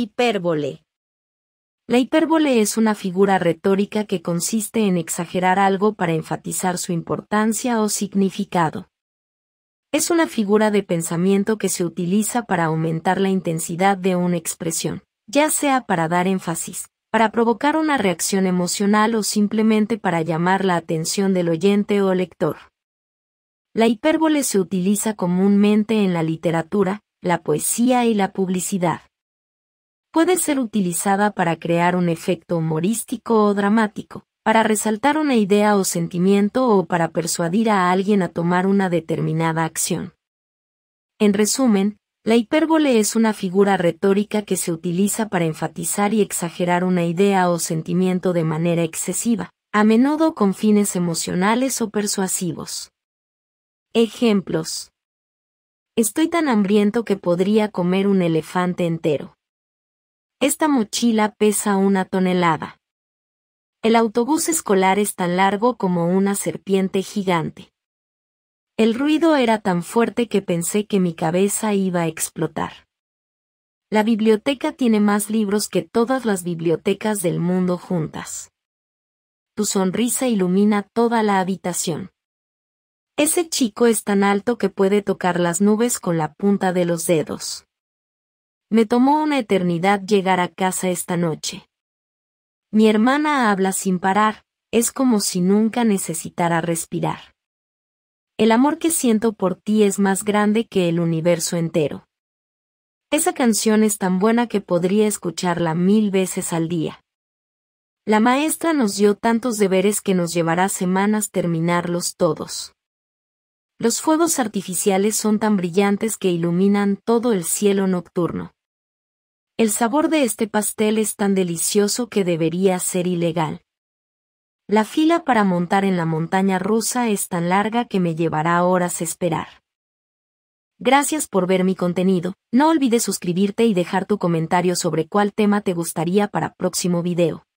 Hipérbole. La hipérbole es una figura retórica que consiste en exagerar algo para enfatizar su importancia o significado. Es una figura de pensamiento que se utiliza para aumentar la intensidad de una expresión, ya sea para dar énfasis, para provocar una reacción emocional o simplemente para llamar la atención del oyente o lector. La hipérbole se utiliza comúnmente en la literatura, la poesía y la publicidad puede ser utilizada para crear un efecto humorístico o dramático, para resaltar una idea o sentimiento o para persuadir a alguien a tomar una determinada acción. En resumen, la hipérbole es una figura retórica que se utiliza para enfatizar y exagerar una idea o sentimiento de manera excesiva, a menudo con fines emocionales o persuasivos. Ejemplos. Estoy tan hambriento que podría comer un elefante entero. Esta mochila pesa una tonelada. El autobús escolar es tan largo como una serpiente gigante. El ruido era tan fuerte que pensé que mi cabeza iba a explotar. La biblioteca tiene más libros que todas las bibliotecas del mundo juntas. Tu sonrisa ilumina toda la habitación. Ese chico es tan alto que puede tocar las nubes con la punta de los dedos. Me tomó una eternidad llegar a casa esta noche. Mi hermana habla sin parar, es como si nunca necesitara respirar. El amor que siento por ti es más grande que el universo entero. Esa canción es tan buena que podría escucharla mil veces al día. La maestra nos dio tantos deberes que nos llevará semanas terminarlos todos. Los fuegos artificiales son tan brillantes que iluminan todo el cielo nocturno. El sabor de este pastel es tan delicioso que debería ser ilegal. La fila para montar en la montaña rusa es tan larga que me llevará horas esperar. Gracias por ver mi contenido, no olvides suscribirte y dejar tu comentario sobre cuál tema te gustaría para próximo video.